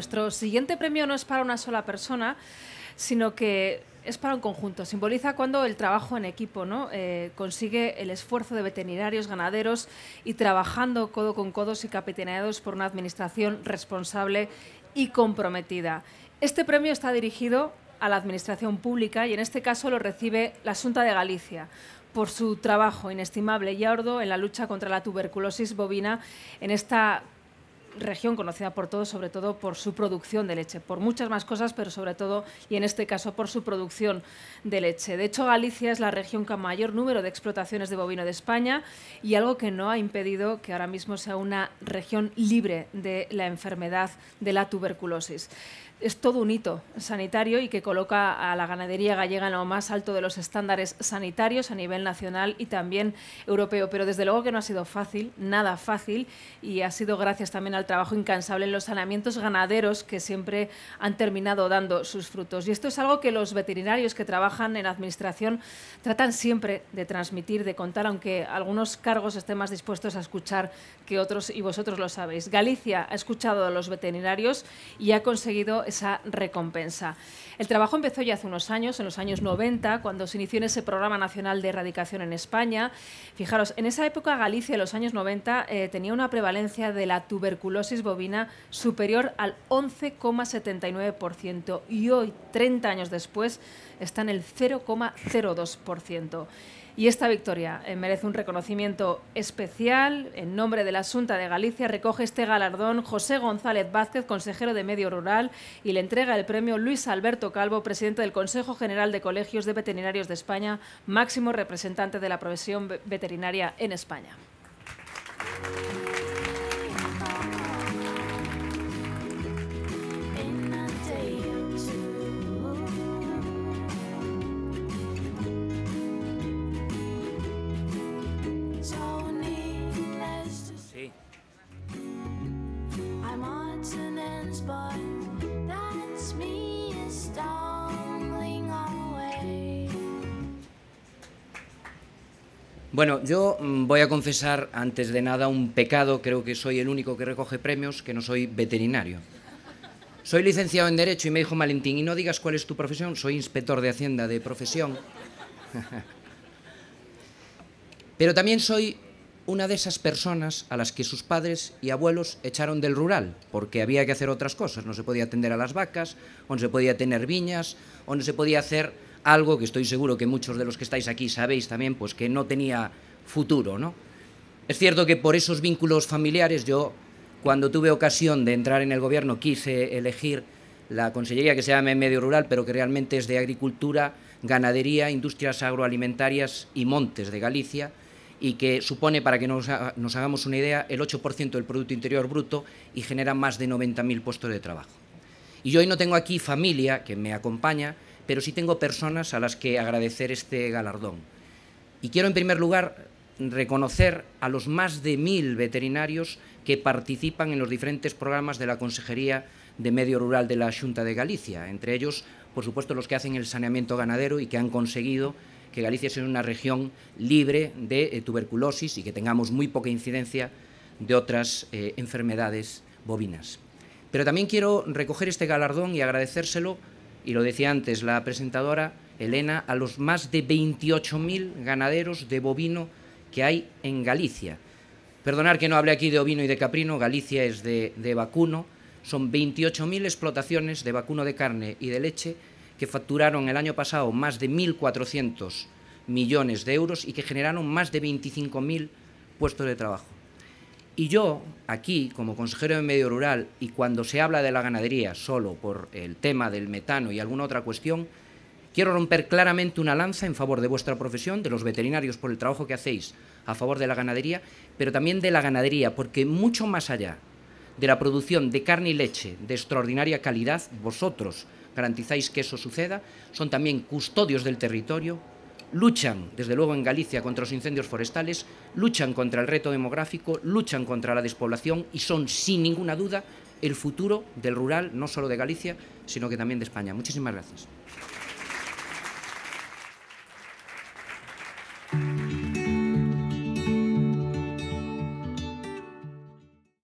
Nuestro siguiente premio no es para una sola persona, sino que es para un conjunto. Simboliza cuando el trabajo en equipo eh, consigue el esfuerzo de veterinarios, ganaderos y trabajando codo con codos y capitaneados por una administración responsable y comprometida. Este premio está dirigido a la administración pública y en este caso lo recibe la Asunta de Galicia por su trabajo inestimable y arduo en la lucha contra la tuberculosis bovina en esta región conocida por todos, sobre todo por su producción de leche, por muchas más cosas, pero sobre todo, y en este caso, por su producción de leche. De hecho, Galicia es la región con mayor número de explotaciones de bovino de España y algo que no ha impedido que ahora mismo sea una región libre de la enfermedad de la tuberculosis. Es todo un hito sanitario y que coloca a la ganadería gallega en lo más alto de los estándares sanitarios a nivel nacional y también europeo. Pero desde luego que no ha sido fácil, nada fácil, y ha sido gracias también a el trabajo incansable en los saneamientos ganaderos que siempre han terminado dando sus frutos. Y esto es algo que los veterinarios que trabajan en administración tratan siempre de transmitir, de contar, aunque algunos cargos estén más dispuestos a escuchar que otros y vosotros lo sabéis. Galicia ha escuchado a los veterinarios y ha conseguido esa recompensa. El trabajo empezó ya hace unos años, en los años 90, cuando se inició en ese Programa Nacional de Erradicación en España. Fijaros, en esa época Galicia, en los años 90, eh, tenía una prevalencia de la tuberculosis tuberculosis bovina superior al 11,79% y hoy, 30 años después, está en el 0,02%. Y esta victoria eh, merece un reconocimiento especial. En nombre de la Asunta de Galicia recoge este galardón José González Vázquez, consejero de Medio Rural, y le entrega el premio Luis Alberto Calvo, presidente del Consejo General de Colegios de Veterinarios de España, máximo representante de la profesión veterinaria en España. Bueno, yo mm, voy a confesar antes de nada un pecado, creo que soy el único que recoge premios, que no soy veterinario. Soy licenciado en Derecho y me dijo Valentín, y no digas cuál es tu profesión, soy inspector de Hacienda de profesión. Pero también soy una de esas personas a las que sus padres y abuelos echaron del rural, porque había que hacer otras cosas, no se podía atender a las vacas, o no se podía tener viñas, o no se podía hacer algo que estoy seguro que muchos de los que estáis aquí sabéis también, pues que no tenía futuro, ¿no? Es cierto que por esos vínculos familiares yo, cuando tuve ocasión de entrar en el gobierno, quise elegir la consellería que se llama Medio Rural, pero que realmente es de Agricultura, Ganadería, Industrias Agroalimentarias y Montes de Galicia, y que supone, para que nos, hagamos una idea, el 8% del Producto Interior Bruto y genera más de 90.000 puestos de trabajo. Y yo hoy no tengo aquí familia que me acompaña, pero sí tengo personas a las que agradecer este galardón. Y quiero, en primer lugar, reconocer a los más de mil veterinarios que participan en los diferentes programas de la Consejería de Medio Rural de la Junta de Galicia, entre ellos, por supuesto, los que hacen el saneamiento ganadero y que han conseguido que Galicia sea una región libre de eh, tuberculosis y que tengamos muy poca incidencia de otras eh, enfermedades bovinas. Pero también quiero recoger este galardón y agradecérselo, y lo decía antes la presentadora Elena, a los más de 28.000 ganaderos de bovino que hay en Galicia. Perdonar que no hable aquí de ovino y de caprino, Galicia es de vacuno, son 28.000 explotaciones de vacuno de carne y de leche que facturaron el año pasado más de 1.400 millones de euros y que generaron más de 25.000 puestos de trabajo. Y yo, aquí, como consejero de medio rural, y cuando se habla de la ganadería solo por el tema del metano y alguna otra cuestión, quiero romper claramente una lanza en favor de vuestra profesión, de los veterinarios por el trabajo que hacéis a favor de la ganadería, pero también de la ganadería, porque mucho más allá de la producción de carne y leche de extraordinaria calidad, vosotros garantizáis que eso suceda, son también custodios del territorio, luchan, desde luego en Galicia, contra los incendios forestales, luchan contra el reto demográfico, luchan contra la despoblación y son, sin ninguna duda, el futuro del rural, no solo de Galicia, sino que también de España. Muchísimas gracias.